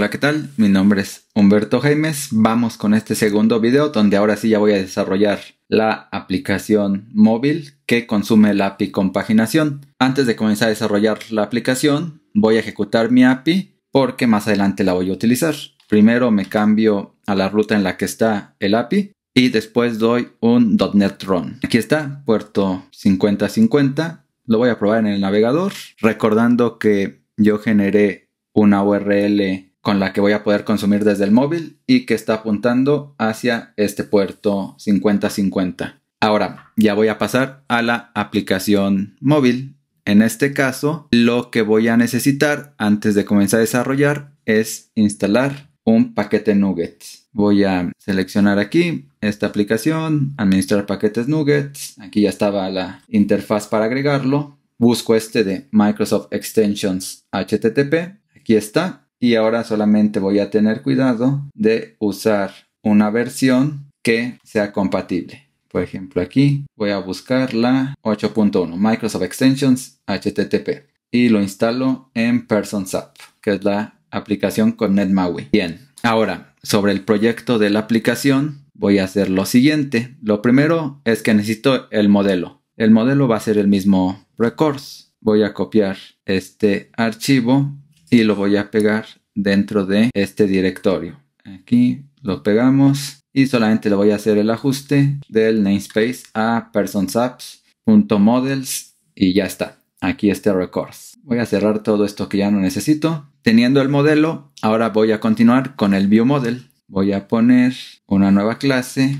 Hola, ¿qué tal? Mi nombre es Humberto Jaimes. Vamos con este segundo video donde ahora sí ya voy a desarrollar la aplicación móvil que consume la API compaginación. Antes de comenzar a desarrollar la aplicación, voy a ejecutar mi API porque más adelante la voy a utilizar. Primero me cambio a la ruta en la que está el API y después doy un .NET Run. Aquí está, puerto 5050. Lo voy a probar en el navegador, recordando que yo generé una URL con la que voy a poder consumir desde el móvil y que está apuntando hacia este puerto 5050. Ahora, ya voy a pasar a la aplicación móvil. En este caso, lo que voy a necesitar antes de comenzar a desarrollar es instalar un paquete nugget. Voy a seleccionar aquí esta aplicación, administrar paquetes Nuggets. Aquí ya estaba la interfaz para agregarlo. Busco este de Microsoft Extensions HTTP. Aquí está y ahora solamente voy a tener cuidado de usar una versión que sea compatible. Por ejemplo, aquí voy a buscar la 8.1 Microsoft Extensions HTTP y lo instalo en Persons que es la aplicación con NetMaui. Bien, ahora sobre el proyecto de la aplicación voy a hacer lo siguiente. Lo primero es que necesito el modelo. El modelo va a ser el mismo records. Voy a copiar este archivo y lo voy a pegar dentro de este directorio. Aquí lo pegamos y solamente le voy a hacer el ajuste del namespace a personsapps.models y ya está. Aquí este records. Voy a cerrar todo esto que ya no necesito. Teniendo el modelo, ahora voy a continuar con el view model. Voy a poner una nueva clase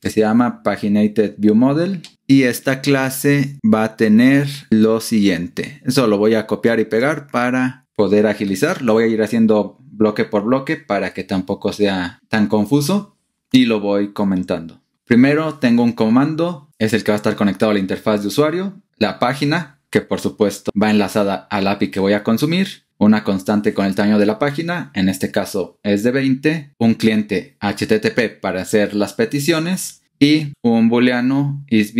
que se llama PaginatedViewModel. View Model. Y esta clase va a tener lo siguiente. Eso lo voy a copiar y pegar para poder agilizar. Lo voy a ir haciendo bloque por bloque para que tampoco sea tan confuso y lo voy comentando. Primero tengo un comando, es el que va a estar conectado a la interfaz de usuario, la página, que por supuesto va enlazada al API que voy a consumir, una constante con el tamaño de la página, en este caso es de 20, un cliente HTTP para hacer las peticiones y un booleano is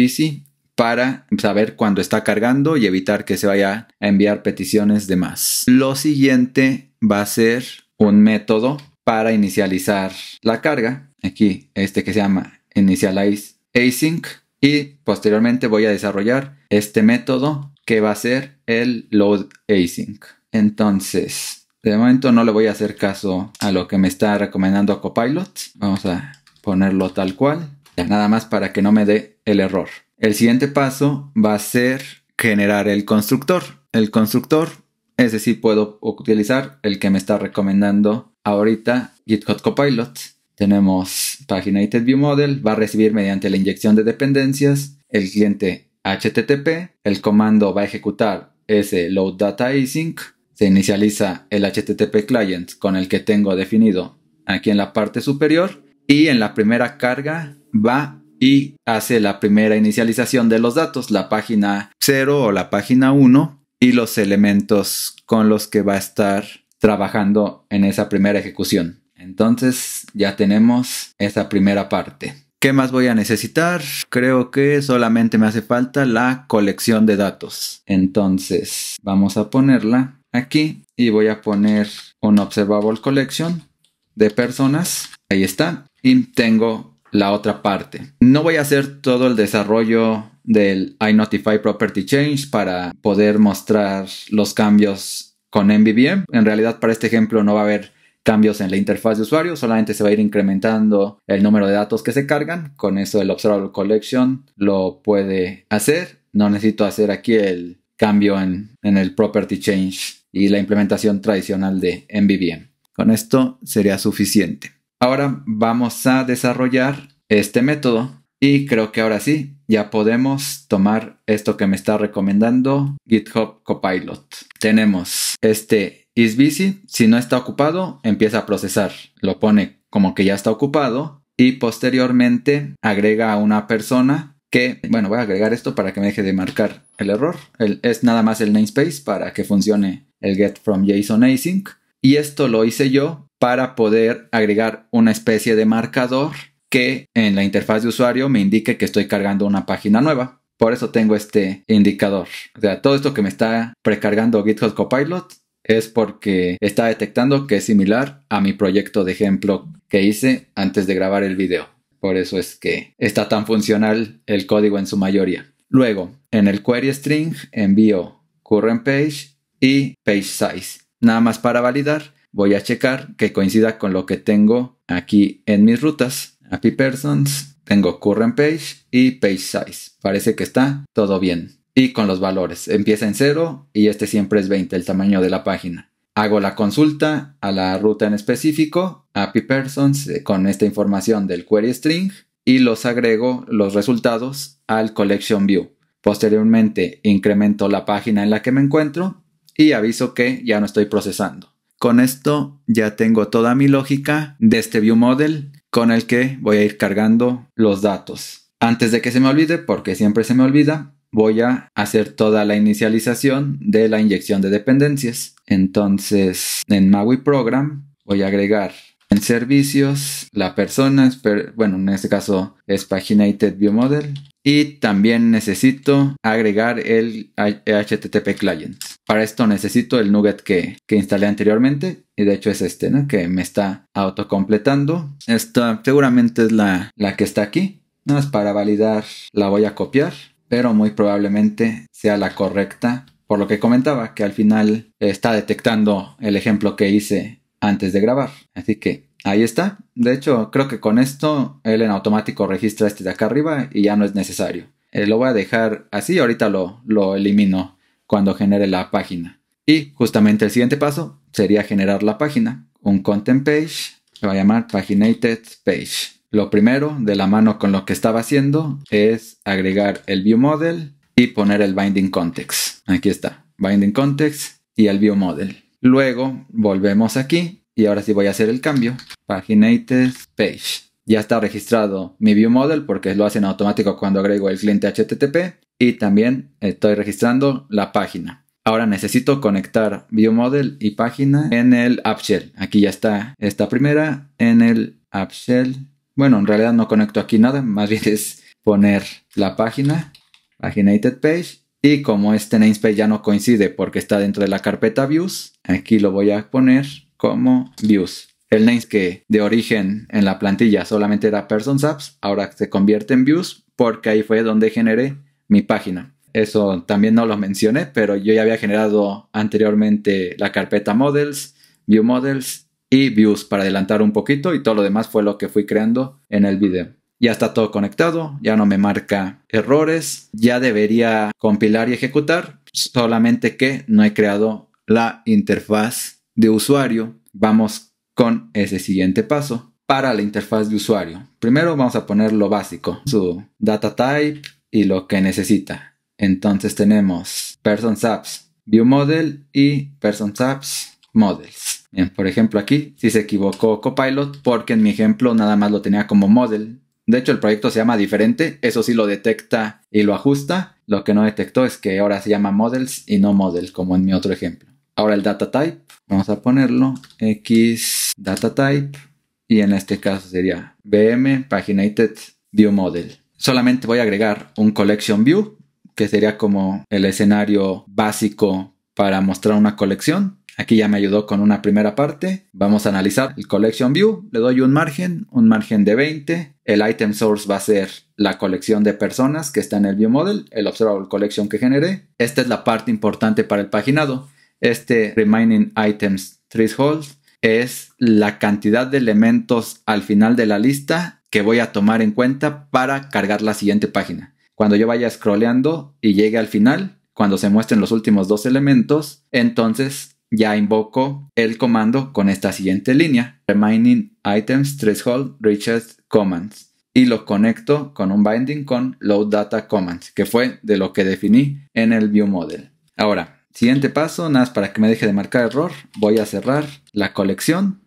para saber cuándo está cargando y evitar que se vaya a enviar peticiones de más. Lo siguiente va a ser un método para inicializar la carga. Aquí este que se llama Initialize Async. Y posteriormente voy a desarrollar este método que va a ser el Load Async. Entonces, de momento no le voy a hacer caso a lo que me está recomendando Copilot. Vamos a ponerlo tal cual nada más para que no me dé el error. El siguiente paso va a ser generar el constructor. El constructor, es decir, puedo utilizar el que me está recomendando ahorita GitHub Copilot. Tenemos Paginated View Model, va a recibir mediante la inyección de dependencias el cliente HTTP, el comando va a ejecutar ese load data async, se inicializa el HTTP client con el que tengo definido aquí en la parte superior y en la primera carga va y hace la primera inicialización de los datos, la página 0 o la página 1 y los elementos con los que va a estar trabajando en esa primera ejecución. Entonces ya tenemos esa primera parte. ¿Qué más voy a necesitar? Creo que solamente me hace falta la colección de datos. Entonces vamos a ponerla aquí y voy a poner un observable collection de personas. Ahí está. Y tengo la otra parte. No voy a hacer todo el desarrollo del iNotify Property Change para poder mostrar los cambios con MVVM. En realidad para este ejemplo no va a haber cambios en la interfaz de usuario, solamente se va a ir incrementando el número de datos que se cargan. Con eso el Observable Collection lo puede hacer. No necesito hacer aquí el cambio en, el Property Change y la implementación tradicional de MVVM. Con esto sería suficiente. Ahora vamos a desarrollar este método. Y creo que ahora sí, ya podemos tomar esto que me está recomendando GitHub Copilot. Tenemos este is busy, si no está ocupado, empieza a procesar. Lo pone como que ya está ocupado y posteriormente agrega a una persona que, bueno, voy a agregar esto para que me deje de marcar el error. es nada más el namespace para que funcione el get from JSON async. Y esto lo hice yo para poder agregar una especie de marcador que en la interfaz de usuario me indique que estoy cargando una página nueva. Por eso tengo este indicador. O sea, todo esto que me está precargando GitHub Copilot es porque está detectando que es similar a mi proyecto de ejemplo que hice antes de grabar el video. Por eso es que está tan funcional el código en su mayoría. Luego, en el query string envío current page y page size. Nada más para validar, voy a checar que coincida con lo que tengo aquí en mis rutas. Happy Persons, tengo Current Page y Page Size. Parece que está todo bien. Y con los valores, empieza en 0 y este siempre es 20, el tamaño de la página. Hago la consulta a la ruta en específico, Happy Persons, eh, con esta información del Query String y los agrego los resultados al Collection View. Posteriormente incremento la página en la que me encuentro y aviso que ya no estoy procesando. Con esto ya tengo toda mi lógica de este view model con el que voy a ir cargando los datos. Antes de que se me olvide, porque siempre se me olvida, voy a hacer toda la inicialización de la inyección de dependencias. Entonces, en MAUI Program voy a agregar en servicios la persona, bueno, en este caso es Paginated View Model. Y también necesito agregar el HTTP Client. Para esto necesito el Nuget que, que instalé anteriormente y de hecho es este, ¿no? Que me está autocompletando. Esta seguramente es la, que está aquí. no es para validar la voy a copiar, pero muy probablemente sea la correcta. Por lo que comentaba, que al final está detectando el ejemplo que hice antes de grabar. Así que ahí está. De hecho, creo que con esto él en automático registra este de acá arriba y ya no es necesario. Eh, lo voy a dejar así, ahorita lo, lo elimino cuando genere la página. Y justamente el siguiente paso sería generar la página. Un content page, se va a llamar paginated page. Lo primero, de la mano con lo que estaba haciendo, es agregar el view model y poner el binding context. Aquí está, binding context y el view model. Luego volvemos aquí y ahora sí voy a hacer el cambio. Paginated page. Ya está registrado mi view model porque lo hacen automático cuando agrego el cliente HTTP y también estoy registrando la página. Ahora necesito conectar ViewModel y página en el App Aquí ya está esta primera en el AppShell. Bueno, en realidad no conecto aquí nada, más bien es poner la página, paginated page. Y como este namespace ya no coincide porque está dentro de la carpeta views, aquí lo voy a poner como views. El namespace que de origen en la plantilla solamente era persons apps, ahora se convierte en views porque ahí fue donde generé mi página. Eso también no lo mencioné, pero yo ya había generado anteriormente la carpeta Models, View Models y Views para adelantar un poquito y todo lo demás fue lo que fui creando en el video. Ya está todo conectado, ya no me marca errores, ya debería compilar y ejecutar, solamente que no he creado la interfaz de usuario. Vamos con ese siguiente paso para la interfaz de usuario. Primero vamos a poner lo básico, su data type, y lo que necesita. Entonces tenemos persons apps view model y persons apps models. Bien, por ejemplo aquí si se equivocó Copilot porque en mi ejemplo nada más lo tenía como model. De hecho el proyecto se llama diferente, eso sí lo detecta y lo ajusta. Lo que no detectó es que ahora se llama models y no model como en mi otro ejemplo. Ahora el data type, vamos a ponerlo x data type y en este caso sería bm paginated view model. Solamente voy a agregar un collection view, que sería como el escenario básico para mostrar una colección. Aquí ya me ayudó con una primera parte. Vamos a analizar el collection view. Le doy un margen, un margen de 20. El item source va a ser la colección de personas que está en el view model, el observable collection que generé. Esta es la parte importante para el paginado. Este remaining items threshold es la cantidad de elementos al final de la lista que voy a tomar en cuenta para cargar la siguiente página. Cuando yo vaya scrolleando y llegue al final, cuando se muestren los últimos dos elementos, entonces ya invoco el comando con esta siguiente línea, remaining items threshold reaches commands, y lo conecto con un binding con load data commands, que fue de lo que definí en el view model. Ahora, siguiente paso, nada más para que me deje de marcar error, voy a cerrar la colección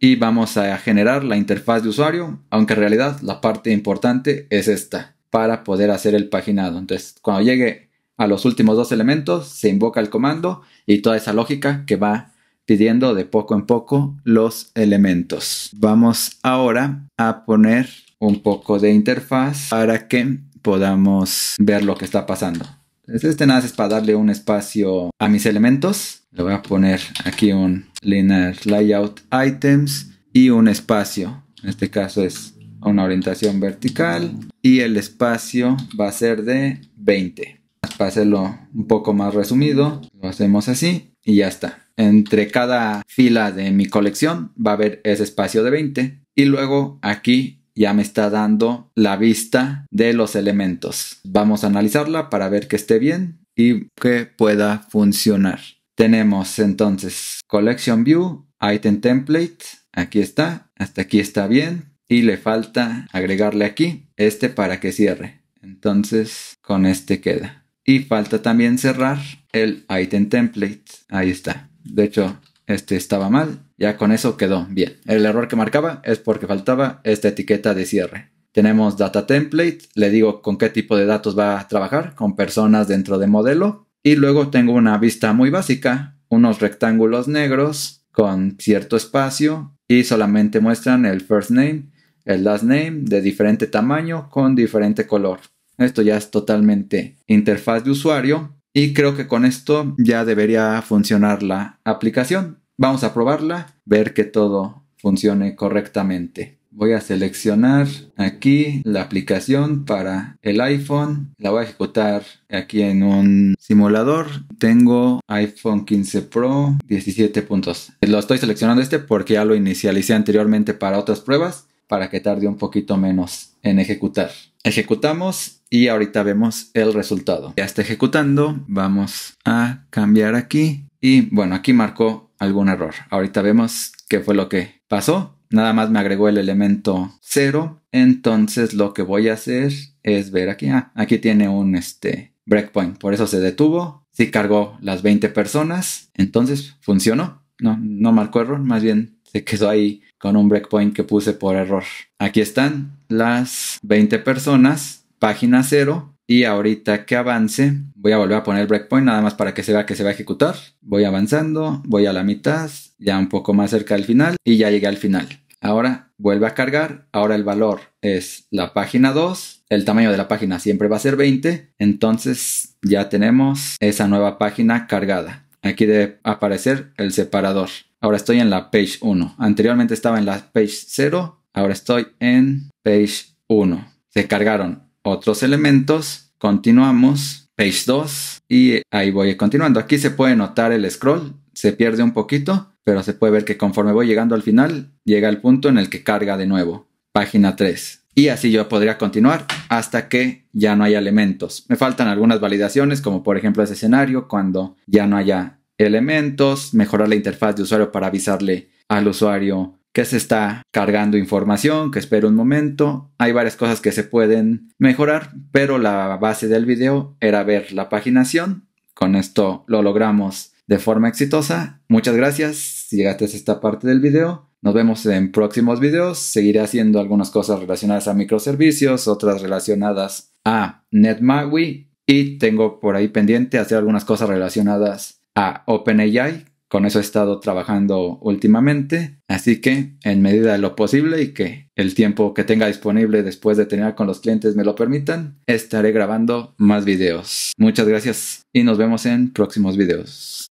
y vamos a generar la interfaz de usuario, aunque en realidad la parte importante es esta para poder hacer el paginado. Entonces, cuando llegue a los últimos dos elementos, se invoca el comando y toda esa lógica que va pidiendo de poco en poco los elementos. Vamos ahora a poner un poco de interfaz para que podamos ver lo que está pasando. Este nada es para darle un espacio a mis elementos le voy a poner aquí un linear layout items y un espacio. En este caso es una orientación vertical y el espacio va a ser de 20. Para hacerlo un poco más resumido, lo hacemos así y ya está. Entre cada fila de mi colección va a haber ese espacio de 20 y luego aquí ya me está dando la vista de los elementos. Vamos a analizarla para ver que esté bien y que pueda funcionar. Tenemos entonces Collection View, Item Template, aquí está, hasta aquí está bien y le falta agregarle aquí este para que cierre. Entonces con este queda. Y falta también cerrar el Item Template, ahí está. De hecho, este estaba mal, ya con eso quedó bien. El error que marcaba es porque faltaba esta etiqueta de cierre. Tenemos data template, le digo con qué tipo de datos va a trabajar, con personas dentro de modelo y luego tengo una vista muy básica, unos rectángulos negros con cierto espacio y solamente muestran el first name, el last name de diferente tamaño con diferente color. Esto ya es totalmente interfaz de usuario y creo que con esto ya debería funcionar la aplicación. Vamos a probarla, ver que todo funcione correctamente. Voy a seleccionar aquí la aplicación para el iPhone. La voy a ejecutar aquí en un simulador. Tengo iPhone 15 Pro 17 puntos. Lo estoy seleccionando este porque ya lo inicialicé anteriormente para otras pruebas para que tarde un poquito menos en ejecutar. Ejecutamos y ahorita vemos el resultado. Ya está ejecutando. Vamos a cambiar aquí. Y bueno, aquí marcó algún error. Ahorita vemos qué fue lo que pasó. Nada más me agregó el elemento 0. Entonces lo que voy a hacer es ver aquí. Ah, aquí tiene un este, breakpoint. Por eso se detuvo. Sí cargó las 20 personas. Entonces funcionó. No, no marcó error. Más bien se quedó ahí con un breakpoint que puse por error. Aquí están las 20 personas. Página 0. Y ahorita que avance, voy a volver a poner breakpoint nada más para que se vea que se va a ejecutar. Voy avanzando, voy a la mitad, ya un poco más cerca del final y ya llegué al final. Ahora vuelve a cargar, ahora el valor es la página 2, el tamaño de la página siempre va a ser 20, entonces ya tenemos esa nueva página cargada. Aquí debe aparecer el separador. Ahora estoy en la page 1. Anteriormente estaba en la page 0, ahora estoy en page 1. Se cargaron otros elementos, continuamos, page 2 y ahí voy continuando. Aquí se puede notar el scroll, se pierde un poquito, pero se puede ver que conforme voy llegando al final, llega el punto en el que carga de nuevo, página 3. Y así yo podría continuar hasta que ya no haya elementos. Me faltan algunas validaciones, como por ejemplo ese escenario, cuando ya no haya elementos, mejorar la interfaz de usuario para avisarle al usuario que se está cargando información, que espera un momento. Hay varias cosas que se pueden mejorar, pero la base del video era ver la paginación. Con esto lo logramos de forma exitosa. Muchas gracias si llegaste a esta parte del video. Nos vemos en próximos videos. Seguiré haciendo algunas cosas relacionadas a microservicios, otras relacionadas a NetMagui y tengo por ahí pendiente hacer algunas cosas relacionadas a OpenAI, con eso he estado trabajando últimamente, así que en medida de lo posible y que el tiempo que tenga disponible después de tener con los clientes me lo permitan, estaré grabando más videos. Muchas gracias y nos vemos en próximos videos.